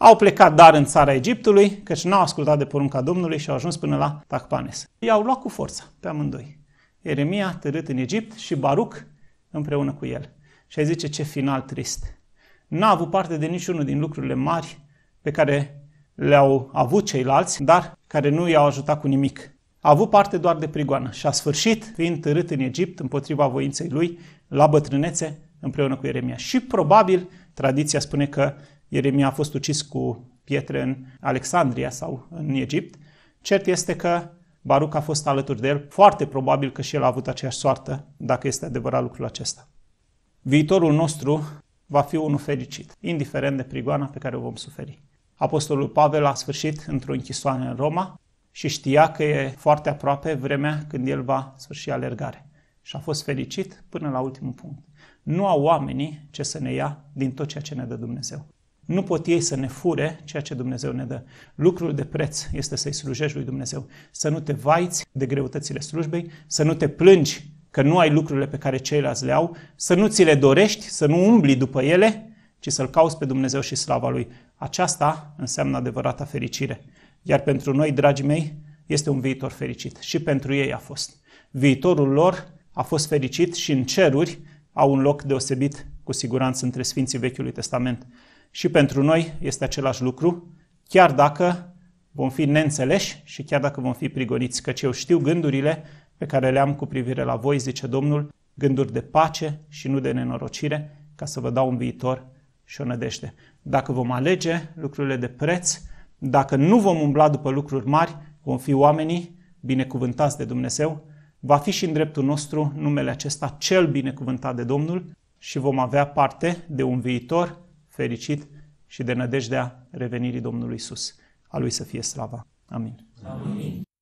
Au plecat dar în țara Egiptului, căci n-au ascultat de porunca Domnului și au ajuns până la Tacpanes. I-au luat cu forță, pe amândoi. Eremia târât în Egipt și Baruc împreună cu el. Și ai zice ce final trist. N-a avut parte de niciunul din lucrurile mari pe care le-au avut ceilalți, dar care nu i-au ajutat cu nimic. A avut parte doar de prigoană și a sfârșit fiind târât în Egipt împotriva voinței lui la bătrânețe împreună cu Eremia. Și probabil tradiția spune că Ieremia a fost ucis cu pietre în Alexandria sau în Egipt. Cert este că Baruc a fost alături de el, foarte probabil că și el a avut aceeași soartă, dacă este adevărat lucrul acesta. Viitorul nostru va fi unul fericit, indiferent de prigoana pe care o vom suferi. Apostolul Pavel a sfârșit într-o închisoare în Roma și știa că e foarte aproape vremea când el va sfârși alergare. Și a fost fericit până la ultimul punct. Nu au oamenii ce să ne ia din tot ceea ce ne dă Dumnezeu. Nu pot ei să ne fure ceea ce Dumnezeu ne dă. Lucrul de preț este să-i slujești lui Dumnezeu, să nu te vaiți de greutățile slujbei, să nu te plângi că nu ai lucrurile pe care ceilalți le au, să nu ți le dorești, să nu umbli după ele, ci să-L cauți pe Dumnezeu și slava Lui. Aceasta înseamnă adevărata fericire. Iar pentru noi, dragii mei, este un viitor fericit. Și pentru ei a fost. Viitorul lor a fost fericit și în ceruri au un loc deosebit, cu siguranță, între Sfinții Vechiului Testament și pentru noi este același lucru, chiar dacă vom fi neînțeleși și chiar dacă vom fi prigoniți, căci eu știu gândurile pe care le am cu privire la voi, zice Domnul, gânduri de pace și nu de nenorocire, ca să vă dau un viitor și o nădejde. Dacă vom alege lucrurile de preț, dacă nu vom umbla după lucruri mari, vom fi oamenii binecuvântați de Dumnezeu, va fi și în dreptul nostru numele acesta cel binecuvântat de Domnul și vom avea parte de un viitor fericit și de nădejdea revenirii Domnului Isus. A Lui să fie slava. Amin. Amin.